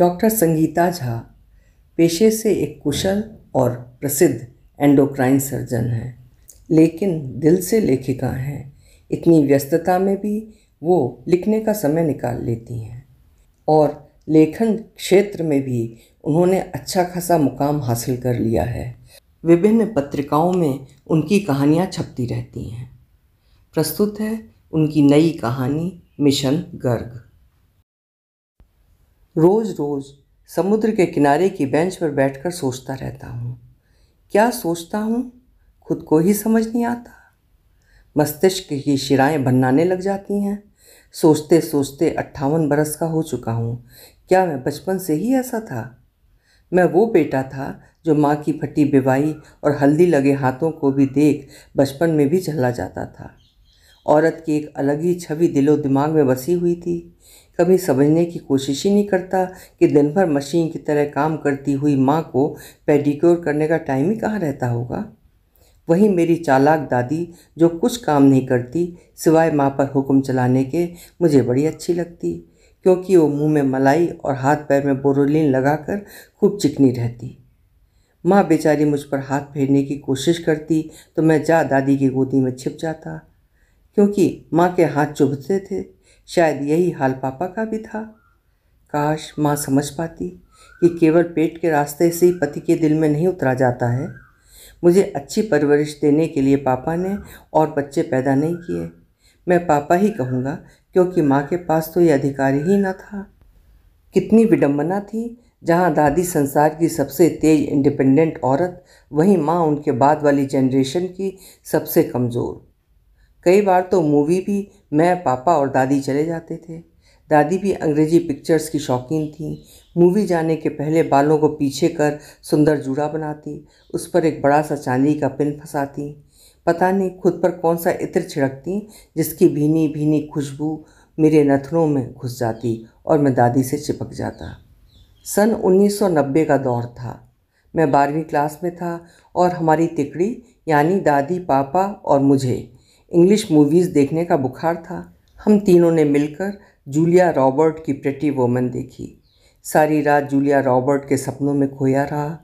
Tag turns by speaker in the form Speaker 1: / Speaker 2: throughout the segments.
Speaker 1: Doctor Sangeeta Jha पेशे से एक कुशल और प्रसिद्ध एंडोक्राइन सर्जन हैं लेकिन दिल से लेखिका हैं इतनी व्यस्तता में भी वो लिखने का समय निकाल लेती हैं और लेखन क्षेत्र में भी उन्होंने अच्छा खासा मुकाम हासिल कर लिया है विभिन्न पत्रिकाओं में उनकी कहानियाँ छपती रहती हैं प्रस्तुत है उनकी नई कहानी मिशन गर्ग रोज़ रोज़ समुद्र के किनारे की बेंच पर बैठकर सोचता रहता हूँ क्या सोचता हूँ खुद को ही समझ नहीं आता मस्तिष्क की शिराएं बनाने लग जाती हैं सोचते सोचते अट्ठावन बरस का हो चुका हूँ क्या मैं बचपन से ही ऐसा था मैं वो बेटा था जो माँ की फटी बेवाई और हल्दी लगे हाथों को भी देख बचपन में भी चला जाता था औरत की एक अलग ही छवि दिलो दिमाग में बसी हुई थी कभी समझने की कोशिश ही नहीं करता कि दिन भर मशीन की तरह काम करती हुई माँ को पेडिक्योर करने का टाइम ही कहाँ रहता होगा वहीं मेरी चालाक दादी जो कुछ काम नहीं करती सिवाय माँ पर हुक्म चलाने के मुझे बड़ी अच्छी लगती क्योंकि वो मुंह में मलाई और हाथ पैर में बोरोलिन लगाकर खूब चिकनी रहती माँ बेचारी मुझ पर हाथ फेरने की कोशिश करती तो मैं जा दादी की गोदी में छिप जाता क्योंकि माँ के हाथ चुभते थे शायद यही हाल पापा का भी था काश माँ समझ पाती कि केवल पेट के रास्ते से ही पति के दिल में नहीं उतरा जाता है मुझे अच्छी परवरिश देने के लिए पापा ने और बच्चे पैदा नहीं किए मैं पापा ही कहूँगा क्योंकि माँ के पास तो ये अधिकार ही ना था कितनी विडम्बना थी जहाँ दादी संसार की सबसे तेज इंडिपेंडेंट औरत वहीं माँ उनके बाद वाली जनरेशन की सबसे कमज़ोर कई बार तो मूवी भी मैं पापा और दादी चले जाते थे दादी भी अंग्रेजी पिक्चर्स की शौकीन थी मूवी जाने के पहले बालों को पीछे कर सुंदर जूड़ा बनाती उस पर एक बड़ा सा चांदी का पिन फंसाती पता नहीं खुद पर कौन सा इत्र छिड़कती जिसकी भीनी भीनी खुशबू मेरे नथनों में घुस जाती और मैं दादी से चिपक जाता सन 1990 का दौर था मैं बारहवीं क्लास में था और हमारी तिकड़ी यानी दादी पापा और मुझे इंग्लिश मूवीज़ देखने का बुखार था हम तीनों ने मिलकर जूलिया रॉबर्ट की प्रेटी वोमन देखी सारी रात जूलिया रॉबर्ट के सपनों में खोया रहा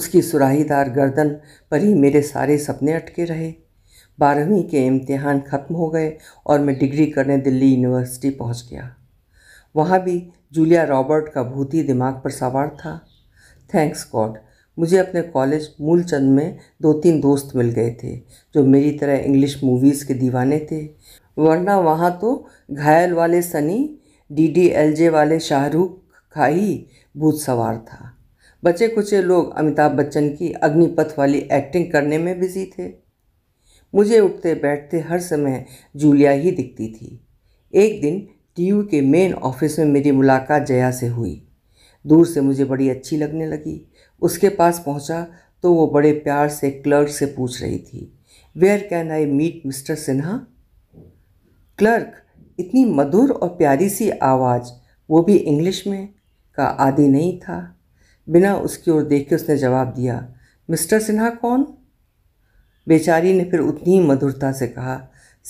Speaker 1: उसकी सुराहीदार गर्दन पर ही मेरे सारे सपने अटके रहे बारहवीं के इम्तिहान ख़त्म हो गए और मैं डिग्री करने दिल्ली यूनिवर्सिटी पहुंच गया वहाँ भी जूलिया रॉबर्ट का भूती दिमाग पर सवार था थैंक्स गॉड मुझे अपने कॉलेज मूलचंद में दो तीन दोस्त मिल गए थे जो मेरी तरह इंग्लिश मूवीज़ के दीवाने थे वरना वहाँ तो घायल वाले Sunny D D L J वाले शाहरुख का ही भूत सवार था बचे कुचे लोग अमिताभ बच्चन की अग्निपथ वाली एक्टिंग करने में बिजी थे मुझे उठते बैठते हर समय जूलिया ही दिखती थी एक दिन टी के मेन ऑफिस में मेरी मुलाकात जया से हुई दूर से मुझे बड़ी अच्छी लगने लगी उसके पास पहुंचा तो वो बड़े प्यार से क्लर्क से पूछ रही थी where can I meet mister Sinha clerk इतनी मधुर और प्यारी सी आवाज़ वो भी इंग्लिश में का आदि नहीं था बिना उसकी ओर देख के उसने जवाब दिया मिस्टर सिन्हा कौन बेचारी ने फिर उतनी मधुरता से कहा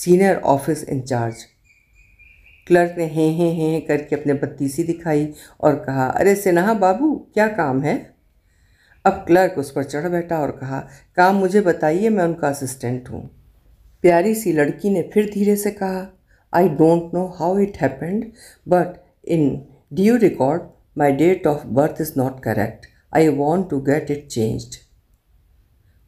Speaker 1: सीनियर ऑफिस इंचार्ज क्लर्क ने हे हे हे करके अपने बत्तीसी दिखाई और कहा अरे सिन्हा बाबू क्या काम है अब क्लर्क उस पर चढ़ बैठा और कहा काम मुझे बताइए मैं उनका असिस्टेंट हूँ प्यारी सी लड़की ने फिर धीरे से कहा I don't know how it happened but in due record my date of birth is not correct I want to get it changed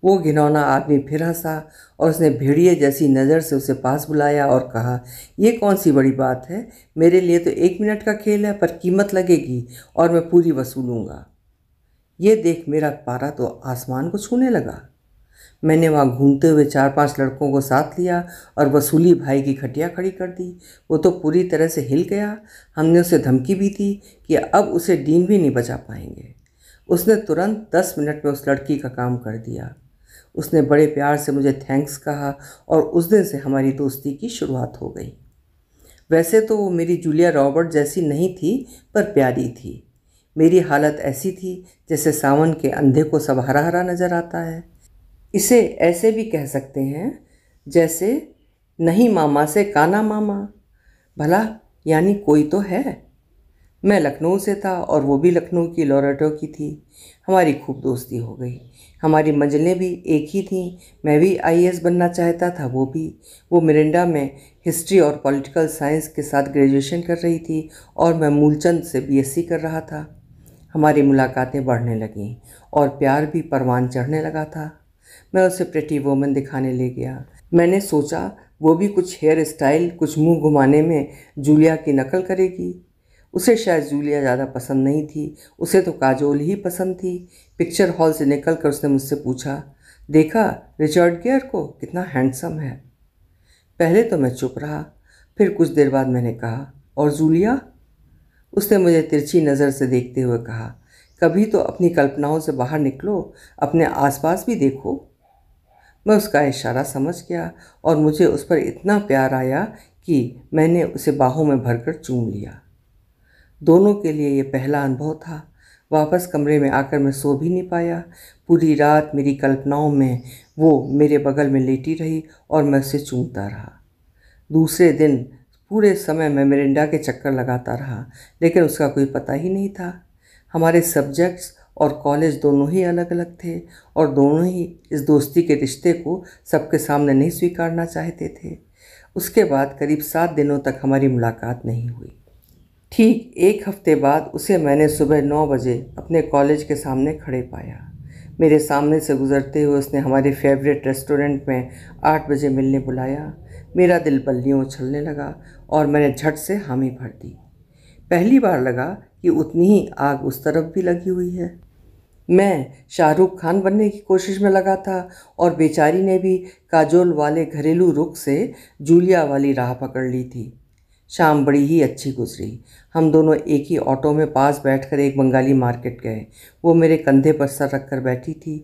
Speaker 1: वो घिनौना आदमी फिर हंसा और उसने भेड़िए जैसी नज़र से उसे पास बुलाया और कहा यह कौन सी बड़ी बात है मेरे लिए तो एक मिनट का खेल है पर कीमत लगेगी और मैं पूरी वसूलूँगा ये देख मेरा पारा तो आसमान को छूने लगा मैंने वहाँ घूमते हुए चार पांच लड़कों को साथ लिया और वसूली भाई की खटिया खड़ी कर दी वो तो पूरी तरह से हिल गया हमने उसे धमकी भी दी कि अब उसे डीन भी नहीं बचा पाएंगे उसने तुरंत दस मिनट में उस लड़की का काम कर दिया उसने बड़े प्यार से मुझे थैंक्स कहा और उस दिन से हमारी दोस्ती की शुरुआत हो गई वैसे तो वो मेरी जूलिया रॉबर्ट जैसी नहीं थी पर प्यारी थी मेरी हालत ऐसी थी जैसे सावन के अंधे को सब हरा हरा नज़र आता है इसे ऐसे भी कह सकते हैं जैसे नहीं मामा से काना मामा भला यानी कोई तो है मैं लखनऊ से था और वो भी लखनऊ की लॉरेटो की थी हमारी खूब दोस्ती हो गई हमारी मंजिलें भी एक ही थीं मैं भी आईएएस बनना चाहता था वो भी वो मिरिंडा में हिस्ट्री और पॉलिटिकल साइंस के साथ ग्रेजुएशन कर रही थी और मैं मूलचंद से बीएससी कर रहा था हमारी मुलाकातें बढ़ने लगीं और प्यार भी परवान चढ़ने लगा था मैं उसे प्रटी वोमन दिखाने ले गया मैंने सोचा वो भी कुछ हेयर स्टाइल कुछ मुंह घुमाने में जूलिया की नकल करेगी उसे शायद जूलिया ज़्यादा पसंद नहीं थी उसे तो काजोल ही पसंद थी पिक्चर हॉल से निकल कर उसने मुझसे पूछा देखा रिचर्ड गेयर को कितना हैंडसम है पहले तो मैं चुप रहा फिर कुछ देर बाद मैंने कहा और जूलिया उसने मुझे तिरछी नज़र से देखते हुए कहा कभी तो अपनी कल्पनाओं से बाहर निकलो अपने आसपास भी देखो मैं उसका इशारा समझ गया और मुझे उस पर इतना प्यार आया कि मैंने उसे बाहों में भरकर चूम लिया दोनों के लिए यह पहला अनुभव था वापस कमरे में आकर मैं सो भी नहीं पाया पूरी रात मेरी कल्पनाओं में वो मेरे बगल में लेटी रही और मैं उसे चूमता रहा दूसरे दिन पूरे समय मैं मिरिंडा के चक्कर लगाता रहा लेकिन उसका कोई पता ही नहीं था हमारे सब्जेक्ट्स और कॉलेज दोनों ही अलग अलग थे और दोनों ही इस दोस्ती के रिश्ते को सबके सामने नहीं स्वीकारना चाहते थे उसके बाद करीब सात दिनों तक हमारी मुलाकात नहीं हुई ठीक एक हफ्ते बाद उसे मैंने सुबह नौ बजे अपने कॉलेज के सामने खड़े पाया मेरे सामने से गुज़रते हुए उसने हमारे फेवरेट रेस्टोरेंट में आठ बजे मिलने बुलाया मेरा दिल बल्लियों उछलने लगा और मैंने झट से हामी भर दी पहली बार लगा कि उतनी ही आग उस तरफ भी लगी हुई है मैं शाहरुख खान बनने की कोशिश में लगा था और बेचारी ने भी काजोल वाले घरेलू रुख से जूलिया वाली राह पकड़ ली थी शाम बड़ी ही अच्छी गुजरी हम दोनों एक ही ऑटो में पास बैठकर एक बंगाली मार्केट गए वो मेरे कंधे पर सर रख कर बैठी थी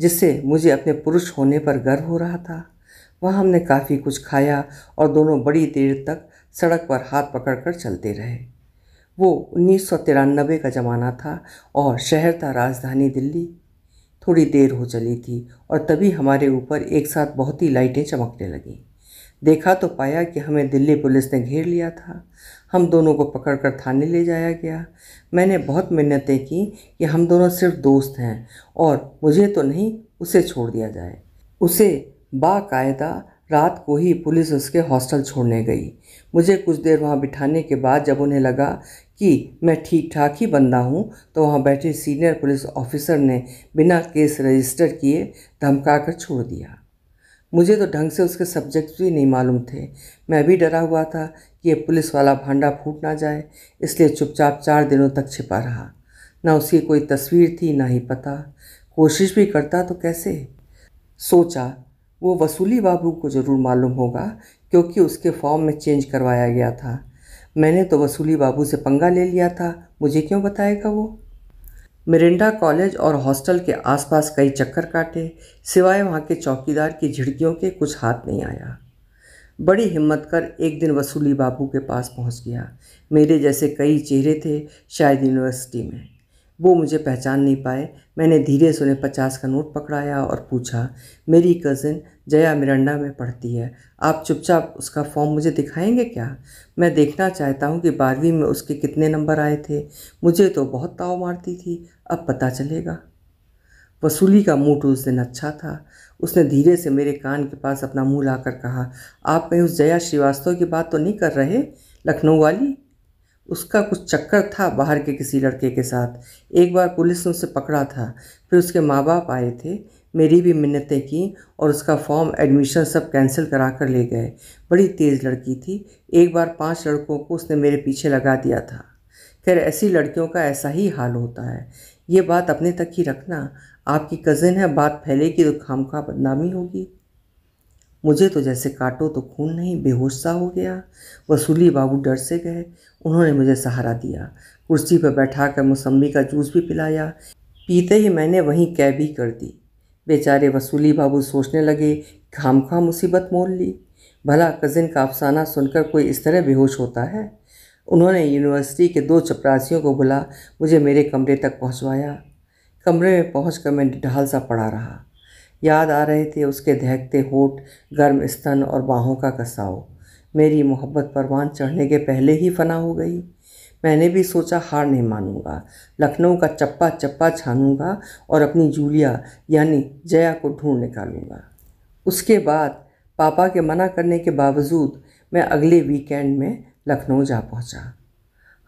Speaker 1: जिससे मुझे अपने पुरुष होने पर गर्व हो रहा था वहाँ हमने काफ़ी कुछ खाया और दोनों बड़ी देर तक सड़क पर हाथ पकड़कर चलते रहे वो उन्नीस का ज़माना था और शहर था राजधानी दिल्ली थोड़ी देर हो चली थी और तभी हमारे ऊपर एक साथ बहुत ही लाइटें चमकने लगीं देखा तो पाया कि हमें दिल्ली पुलिस ने घेर लिया था हम दोनों को पकड़कर थाने ले जाया गया मैंने बहुत मिन्नतें की कि हम दोनों सिर्फ दोस्त हैं और मुझे तो नहीं उसे छोड़ दिया जाए उसे बाकायदा रात को ही पुलिस उसके हॉस्टल छोड़ने गई मुझे कुछ देर वहाँ बिठाने के बाद जब उन्हें लगा कि मैं ठीक ठाक ही बंदा हूँ तो वहाँ बैठे सीनियर पुलिस ऑफिसर ने बिना केस रजिस्टर किए धमका कर छोड़ दिया मुझे तो ढंग से उसके सब्जेक्ट भी नहीं मालूम थे मैं भी डरा हुआ था कि ये पुलिस वाला भांडा फूट ना जाए इसलिए चुपचाप चार दिनों तक छिपा रहा ना उसकी कोई तस्वीर थी ना ही पता कोशिश भी करता तो कैसे सोचा वो वसूली बाबू को ज़रूर मालूम होगा क्योंकि उसके फॉर्म में चेंज करवाया गया था मैंने तो वसूली बाबू से पंगा ले लिया था मुझे क्यों बताएगा वो मिरिंडा कॉलेज और हॉस्टल के आसपास कई चक्कर काटे सिवाय वहाँ के चौकीदार की झिड़कियों के कुछ हाथ नहीं आया बड़ी हिम्मत कर एक दिन वसूली बाबू के पास पहुँच गया मेरे जैसे कई चेहरे थे शायद यूनिवर्सिटी में वो मुझे पहचान नहीं पाए मैंने धीरे से उन्हें पचास का नोट पकड़ाया और पूछा मेरी कज़िन जया मिरंडा में पढ़ती है आप चुपचाप उसका फॉर्म मुझे दिखाएंगे क्या मैं देखना चाहता हूँ कि बारहवीं में उसके कितने नंबर आए थे मुझे तो बहुत ताव मारती थी अब पता चलेगा वसूली का मूड तो उस दिन अच्छा था उसने धीरे से मेरे कान के पास अपना मुंह लाकर कहा आप कहीं उस जया श्रीवास्तव की बात तो नहीं कर रहे लखनऊ वाली उसका कुछ चक्कर था बाहर के किसी लड़के के साथ एक बार पुलिस ने उसे पकड़ा था फिर उसके माँ बाप आए थे मेरी भी मिन्नतें की और उसका फॉर्म एडमिशन सब कैंसिल करा कर ले गए बड़ी तेज़ लड़की थी एक बार पांच लड़कों को उसने मेरे पीछे लगा दिया था खैर ऐसी लड़कियों का ऐसा ही हाल होता है ये बात अपने तक ही रखना आपकी कज़िन है बात फैलेगी तो खाम खा बदनामी होगी मुझे तो जैसे काटो तो खून नहीं बेहोश सा हो गया वसूली बाबू डर से गए उन्होंने मुझे सहारा दिया कुर्सी पर बैठा कर मौसम्बी का जूस भी पिलाया पीते ही मैंने वहीं कैबी कर दी बेचारे वसूली बाबू सोचने लगे खाम खा मुसीबत मोल ली भला कज़िन का अफसाना सुनकर कोई इस तरह बेहोश होता है उन्होंने यूनिवर्सिटी के दो चपरासियों को बुला मुझे मेरे कमरे तक पहुंचवाया कमरे में पहुंचकर मैं ढाल सा पड़ा रहा याद आ रहे थे उसके दहकते होठ गर्म स्तन और बाहों का कसाव मेरी मोहब्बत परवान चढ़ने के पहले ही फना हो गई मैंने भी सोचा हार नहीं मानूंगा लखनऊ का चप्पा चप्पा छानूंगा और अपनी जूलिया यानी जया को ढूंढ निकालूंगा उसके बाद पापा के मना करने के बावजूद मैं अगले वीकेंड में लखनऊ जा पहुंचा।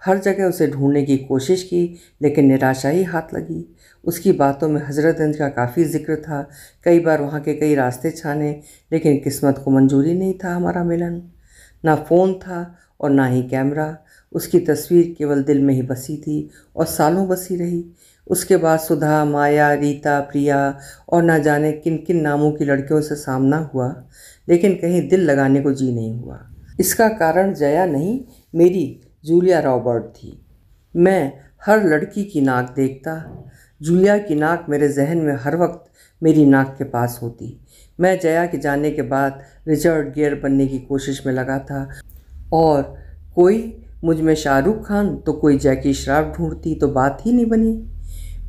Speaker 1: हर जगह उसे ढूंढने की कोशिश की लेकिन निराशा ही हाथ लगी उसकी बातों में हजरतगंज का काफ़ी जिक्र था कई बार वहाँ के कई रास्ते छाने लेकिन किस्मत को मंजूरी नहीं था हमारा मिलन ना फ़ोन था और ना ही कैमरा उसकी तस्वीर केवल दिल में ही बसी थी और सालों बसी रही उसके बाद सुधा माया रीता प्रिया और ना जाने किन किन नामों की लड़कियों से सामना हुआ लेकिन कहीं दिल लगाने को जी नहीं हुआ इसका कारण जया नहीं मेरी जूलिया रॉबर्ट थी मैं हर लड़की की नाक देखता जूलिया की नाक मेरे जहन में हर वक्त मेरी नाक के पास होती मैं जया के जाने के बाद रिचर्ड गियर बनने की कोशिश में लगा था और कोई मुझ में शाहरुख खान तो कोई जैकी श्राफ ढूंढती तो बात ही नहीं बनी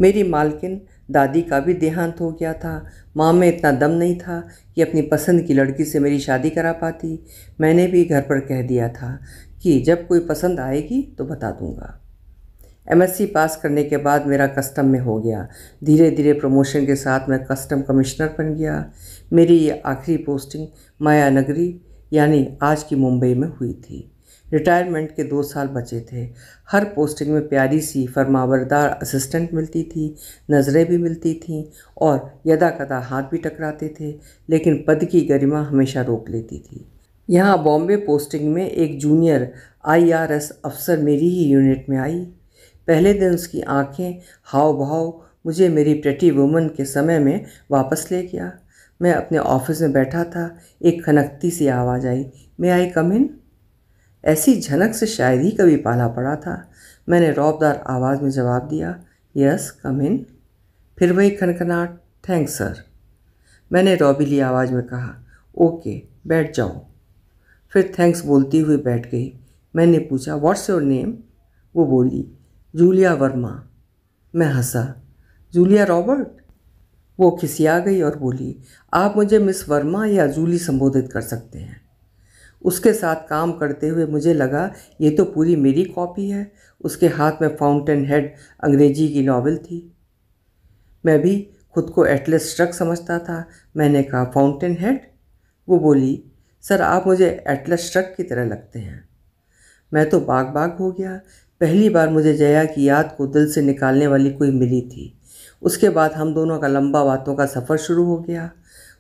Speaker 1: मेरी मालकिन दादी का भी देहांत हो गया था माँ में इतना दम नहीं था कि अपनी पसंद की लड़की से मेरी शादी करा पाती मैंने भी घर पर कह दिया था कि जब कोई पसंद आएगी तो बता दूंगा एमएससी पास करने के बाद मेरा कस्टम में हो गया धीरे धीरे प्रमोशन के साथ मैं कस्टम कमिश्नर बन गया मेरी ये आखिरी पोस्टिंग माया नगरी यानी आज की मुंबई में हुई थी रिटायरमेंट के दो साल बचे थे हर पोस्टिंग में प्यारी सी फरमावरदार असिस्टेंट मिलती थी नज़रें भी मिलती थीं और यदा कदा हाथ भी टकराते थे लेकिन पद की गरिमा हमेशा रोक लेती थी यहाँ बॉम्बे पोस्टिंग में एक जूनियर आईआरएस अफसर मेरी ही यूनिट में आई पहले दिन उसकी आंखें हाव भाव मुझे मेरी प्रटी वुमन के समय में वापस ले गया मैं अपने ऑफिस में बैठा था एक खनकती सी आवाज़ आई मे आई कम इन ऐसी झनक से शायद ही कभी पाला पड़ा था मैंने रौबदार आवाज़ में जवाब दिया यस कम इन फिर वही खनखनाट थैंक्स सर मैंने रौबीली आवाज़ में कहा ओके बैठ जाओ फिर थैंक्स बोलती हुई बैठ गई मैंने पूछा व्हाट्स योर नेम वो बोली जूलिया वर्मा मैं हंसा जूलिया रॉबर्ट वो खिसिया गई और बोली आप मुझे मिस वर्मा या जूली संबोधित कर सकते हैं उसके साथ काम करते हुए मुझे लगा ये तो पूरी मेरी कॉपी है उसके हाथ में फाउंटेन हेड अंग्रेजी की नावल थी मैं भी खुद को एटलेस ट्रक समझता था मैंने कहा फाउंटेन हेड वो बोली सर आप मुझे एटलस ट्रक की तरह लगते हैं मैं तो बाग बाग हो गया पहली बार मुझे जया की याद को दिल से निकालने वाली कोई मिली थी उसके बाद हम दोनों का लंबा बातों का सफ़र शुरू हो गया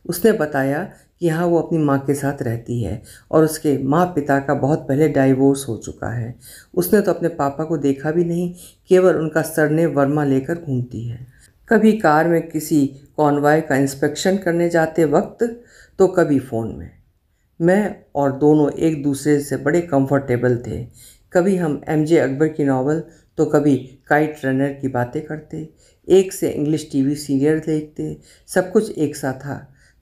Speaker 1: उसने बताया कि हाँ वो अपनी माँ के साथ रहती है और उसके माँ पिता का बहुत पहले डाइवोर्स हो चुका है उसने तो अपने पापा को देखा भी नहीं केवल उनका सरने वर्मा लेकर घूमती है कभी कार में किसी कॉन्वाय का इंस्पेक्शन करने जाते वक्त तो कभी फ़ोन में मैं और दोनों एक दूसरे से बड़े कंफर्टेबल थे कभी हम एम जे अकबर की नावल तो कभी काइट रनर की बातें करते एक से इंग्लिश टीवी सीरियल देखते सब कुछ एक सा था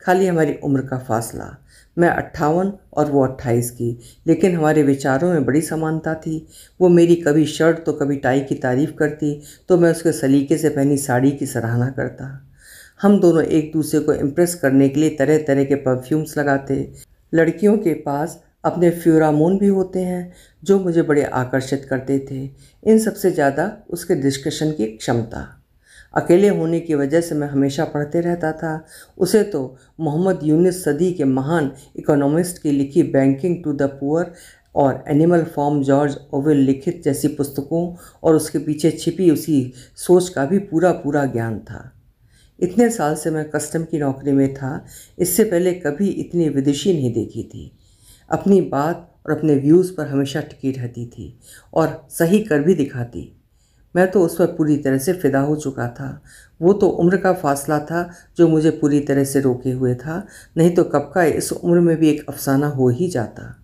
Speaker 1: खाली हमारी उम्र का फासला मैं अट्ठावन और वो अट्ठाईस की लेकिन हमारे विचारों में बड़ी समानता थी वो मेरी कभी शर्ट तो कभी टाई की तारीफ़ करती तो मैं उसके सलीके से पहनी साड़ी की सराहना करता हम दोनों एक दूसरे को इम्प्रेस करने के लिए तरह तरह के परफ्यूम्स लगाते लड़कियों के पास अपने फ्यूरामोन भी होते हैं जो मुझे बड़े आकर्षित करते थे इन सबसे ज़्यादा उसके डिस्कशन की क्षमता अकेले होने की वजह से मैं हमेशा पढ़ते रहता था उसे तो मोहम्मद यूनिस सदी के महान इकोनॉमिस्ट की लिखी बैंकिंग टू द पुअर और एनिमल फॉर्म जॉर्ज ओवेल लिखित जैसी पुस्तकों और उसके पीछे छिपी उसी सोच का भी पूरा पूरा ज्ञान था इतने साल से मैं कस्टम की नौकरी में था इससे पहले कभी इतनी विदेशी नहीं देखी थी अपनी बात और अपने व्यूज़ पर हमेशा टिकी रहती थी और सही कर भी दिखाती मैं तो उस पर पूरी तरह से फ़िदा हो चुका था वो तो उम्र का फासला था जो मुझे पूरी तरह से रोके हुए था नहीं तो कब का इस उम्र में भी एक अफसाना हो ही जाता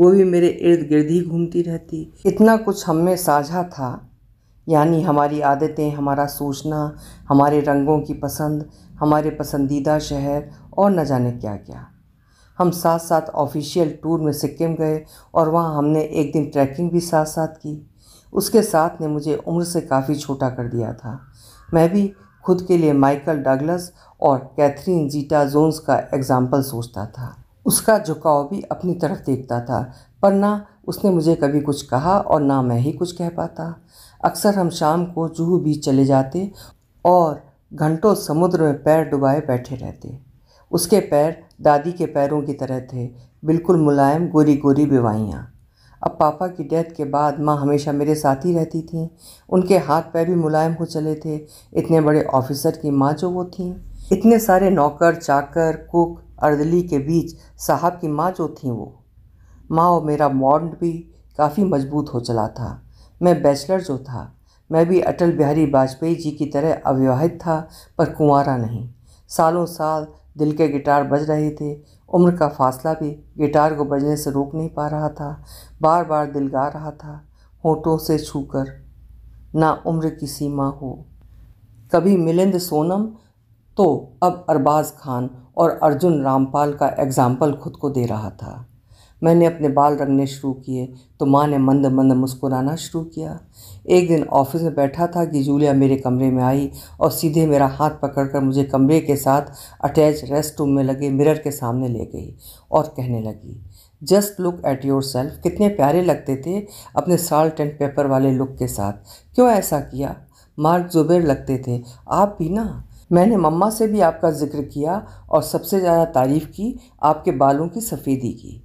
Speaker 1: वो भी मेरे इर्द गिर्द ही घूमती रहती इतना कुछ हम में साझा था यानी हमारी आदतें हमारा सोचना हमारे रंगों की पसंद हमारे पसंदीदा शहर और न जाने क्या क्या हम साथ साथ ऑफिशियल टूर में सिक्किम गए और वहाँ हमने एक दिन ट्रैकिंग भी साथ साथ की उसके साथ ने मुझे उम्र से काफ़ी छोटा कर दिया था मैं भी खुद के लिए माइकल डगलस और कैथरीन जीटा जोन्स का एग्ज़ाम्पल सोचता था उसका झुकाव भी अपनी तरफ देखता था पर ना उसने मुझे कभी कुछ कहा और ना मैं ही कुछ कह पाता अक्सर हम शाम को जूहू बीच चले जाते और घंटों समुद्र में पैर डुबाए बैठे रहते उसके पैर दादी के पैरों की तरह थे बिल्कुल मुलायम गोरी गोरी बेवाइयाँ अब पापा की डेथ के बाद माँ हमेशा मेरे साथ ही रहती थी उनके हाथ पैर भी मुलायम हो चले थे इतने बड़े ऑफिसर की माँ जो वो थीं इतने सारे नौकर चाकर कुक अर्दली के बीच साहब की माँ जो थीं वो माँ और मेरा मॉन्ड भी काफ़ी मजबूत हो चला था मैं बैचलर जो था मैं भी अटल बिहारी वाजपेयी जी की तरह अविवाहित था पर कुंवारा नहीं सालों साल दिल के गिटार बज रहे थे उम्र का फासला भी गिटार को बजने से रोक नहीं पा रहा था बार बार दिल गा रहा था होठों से छूकर ना उम्र की सीमा हो कभी मिलिंद सोनम तो अब अरबाज खान और अर्जुन रामपाल का एग्ज़ाम्पल खुद को दे रहा था मैंने अपने बाल रंगने शुरू किए तो माँ ने मंद मंद मुस्कुराना शुरू किया एक दिन ऑफिस में बैठा था कि जूलिया मेरे कमरे में आई और सीधे मेरा हाथ पकड़कर मुझे कमरे के साथ अटैच रेस्ट रूम में लगे मिरर के सामने ले गई और कहने लगी just look at yourself कितने प्यारे लगते थे अपने साल्ट एंड पेपर वाले लुक के साथ क्यों ऐसा किया मार्क जुबेर लगते थे आप भी ना मैंने मम्मा से भी आपका जिक्र किया और सबसे ज़्यादा तारीफ़ की आपके बालों की सफ़ेदी की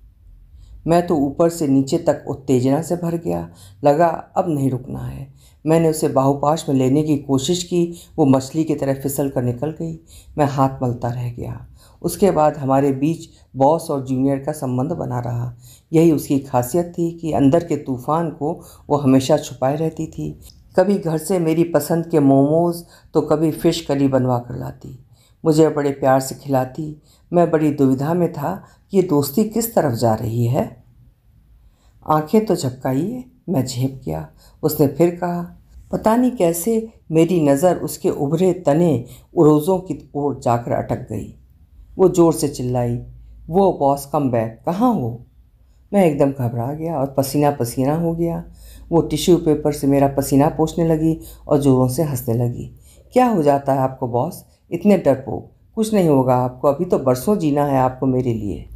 Speaker 1: मैं तो ऊपर से नीचे तक उत्तेजना से भर गया लगा अब नहीं रुकना है मैंने उसे बाहुपाश में लेने की कोशिश की वो मछली की तरह फिसल कर निकल गई मैं हाथ मलता रह गया उसके बाद हमारे बीच बॉस और जूनियर का संबंध बना रहा यही उसकी खासियत थी कि अंदर के तूफ़ान को वो हमेशा छुपाए रहती थी कभी घर से मेरी पसंद के मोमोज़ तो कभी फ़िश कली बनवा कर लाती मुझे बड़े प्यार से खिलाती मैं बड़ी दुविधा में था कि ये दोस्ती किस तरफ जा रही है आंखें तो झपकाइए मैं झेप गया उसने फिर कहा पता नहीं कैसे मेरी नज़र उसके उभरे तने उरोज़ों की ओर जाकर अटक गई वो ज़ोर से चिल्लाई वो बॉस कम बैक कहाँ हो मैं एकदम घबरा गया और पसीना पसीना हो गया वो टिश्यू पेपर से मेरा पसीना पोछने लगी और ज़ोरों से हंसने लगी क्या हो जाता है आपको बॉस इतने पो कुछ नहीं होगा आपको अभी तो बरसों जीना है आपको मेरे लिए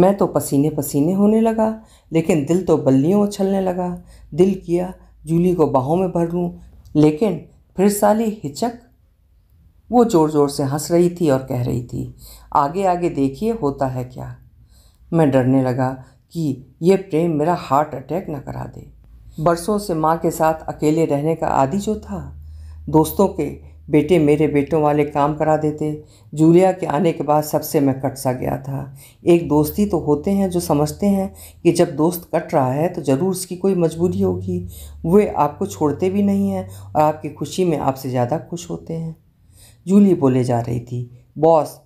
Speaker 1: मैं तो पसीने पसीने होने लगा लेकिन दिल तो बल्लियों उछलने लगा दिल किया जूली को बाहों में भर लूँ लेकिन फिर साली हिचक वो ज़ोर ज़ोर से हंस रही थी और कह रही थी आगे आगे देखिए होता है क्या मैं डरने लगा कि ये प्रेम मेरा हार्ट अटैक न करा दे बरसों से माँ के साथ अकेले रहने का आदि जो था दोस्तों के बेटे मेरे बेटों वाले काम करा देते जूलिया के आने के बाद सबसे मैं कट सा गया था एक दोस्ती तो होते हैं जो समझते हैं कि जब दोस्त कट रहा है तो ज़रूर उसकी कोई मजबूरी होगी वे आपको छोड़ते भी नहीं हैं और आपकी खुशी में आपसे ज़्यादा खुश होते हैं जूली बोले जा रही थी बॉस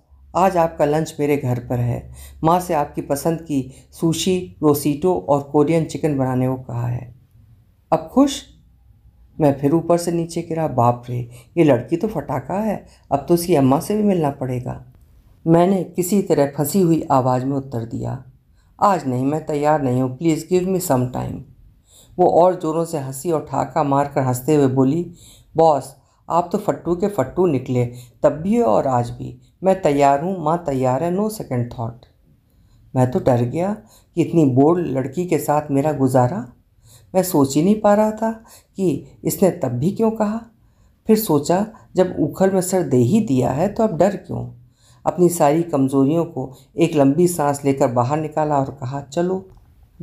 Speaker 1: आज आपका लंच मेरे घर पर है माँ से आपकी पसंद की सुशी रोसीटो और कोरियन चिकन बनाने को कहा है अब खुश मैं फिर ऊपर से नीचे गिरा बाप रे ये लड़की तो फटाका है अब तो उसकी अम्मा से भी मिलना पड़ेगा मैंने किसी तरह फंसी हुई आवाज़ में उत्तर दिया आज नहीं मैं तैयार नहीं हूँ please give me some time वो और ज़ोरों से हंसी और ठाका मार कर हंसते हुए बोली बॉस आप तो फट्टू के फट्टू निकले तब भी और आज भी मैं तैयार हूँ माँ तैयार है नो सेकेंड थाट मैं तो डर गया कि इतनी बोल्ड लड़की के साथ मेरा गुजारा मैं सोच ही नहीं पा रहा था कि इसने तब भी क्यों कहा फिर सोचा जब उखल में सर दे ही दिया है तो अब डर क्यों अपनी सारी कमजोरियों को एक लंबी सांस लेकर बाहर निकाला और कहा चलो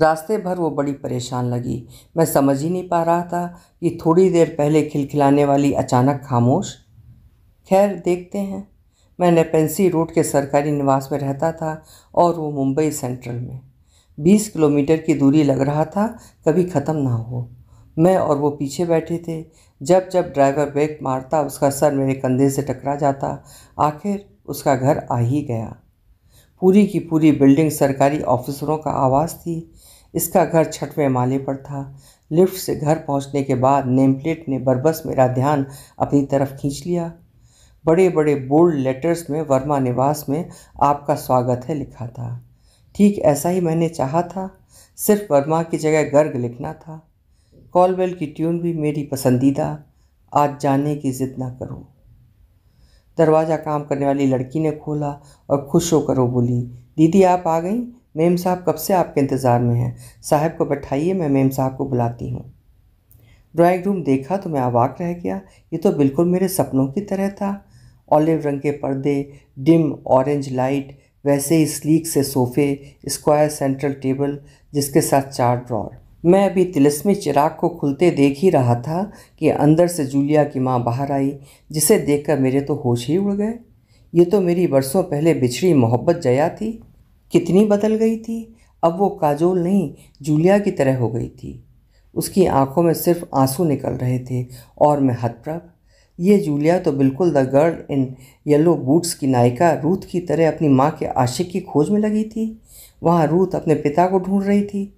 Speaker 1: रास्ते भर वो बड़ी परेशान लगी मैं समझ ही नहीं पा रहा था कि थोड़ी देर पहले खिलखिलाने वाली अचानक खामोश खैर देखते हैं मैं नेपेंसी रोड के सरकारी निवास में रहता था और वो मुंबई सेंट्रल में बीस किलोमीटर की दूरी लग रहा था कभी ख़त्म ना हो मैं और वो पीछे बैठे थे जब जब ड्राइवर ब्रेक मारता उसका सर मेरे कंधे से टकरा जाता आखिर उसका घर आ ही गया पूरी की पूरी बिल्डिंग सरकारी ऑफिसरों का आवास थी इसका घर छठवें माले पर था लिफ्ट से घर पहुंचने के बाद नेमप्लेट ने बरबस मेरा ध्यान अपनी तरफ खींच लिया बड़े बड़े बोल्ड लेटर्स में वर्मा निवास में आपका स्वागत है लिखा था ठीक ऐसा ही मैंने चाहा था सिर्फ वर्मा की जगह गर्ग लिखना था कॉलवेल की ट्यून भी मेरी पसंदीदा आज जाने की ज़िद ना करो दरवाज़ा काम करने वाली लड़की ने खोला और खुश होकर वो बोली दीदी आप आ गई मेम साहब कब से आपके इंतज़ार में हैं साहब को बैठाइए मैं मेम साहब को बुलाती हूँ ड्राइंग रूम देखा तो मैं अवाक रह गया ये तो बिल्कुल मेरे सपनों की तरह था ऑलिव रंग के पर्दे डिम ऑरेंज लाइट वैसे ही स्लीक से सोफे स्क्वायर सेंट्रल टेबल जिसके साथ चार ड्रॉर मैं अभी तिलस्मी चिराग को खुलते देख ही रहा था कि अंदर से जूलिया की माँ बाहर आई जिसे देखकर मेरे तो होश ही उड़ गए ये तो मेरी बरसों पहले बिछड़ी मोहब्बत जया थी कितनी बदल गई थी अब वो काजोल नहीं जूलिया की तरह हो गई थी उसकी आंखों में सिर्फ आंसू निकल रहे थे और मैं हतप्रभ ये जूलिया तो बिल्कुल the girl in yellow boots की नायिका रूथ की तरह अपनी माँ के आशिक की खोज में लगी थी वहाँ रूथ अपने पिता को ढूंढ रही थी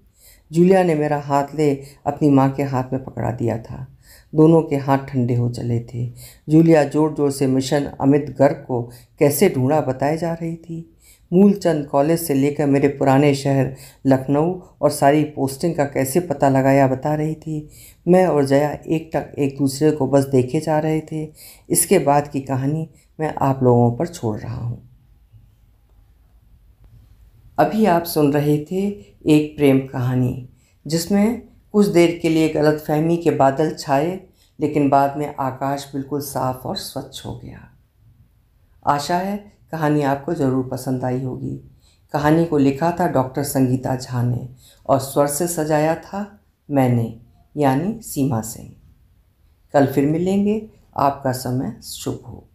Speaker 1: जूलिया ने मेरा हाथ ले अपनी माँ के हाथ में पकड़ा दिया था दोनों के हाथ ठंडे हो चले थे जूलिया जोर जोर से मिशन अमित गर्ग को कैसे ढूंढा बताए जा रही थी मूलचंद कॉलेज से लेकर मेरे पुराने शहर लखनऊ और सारी पोस्टिंग का कैसे पता लगाया बता रही थी मैं और जया एक टक एक दूसरे को बस देखे जा रहे थे इसके बाद की कहानी मैं आप लोगों पर छोड़ रहा हूँ अभी आप सुन रहे थे एक प्रेम कहानी जिसमें कुछ देर के लिए गलतफहमी के बादल छाए लेकिन बाद में आकाश बिल्कुल साफ और स्वच्छ हो गया आशा है कहानी आपको ज़रूर पसंद आई होगी कहानी को लिखा था डॉक्टर संगीता झा ने और स्वर से सजाया था मैंने यानी सीमा सिंह कल फिर मिलेंगे आपका समय शुभ हो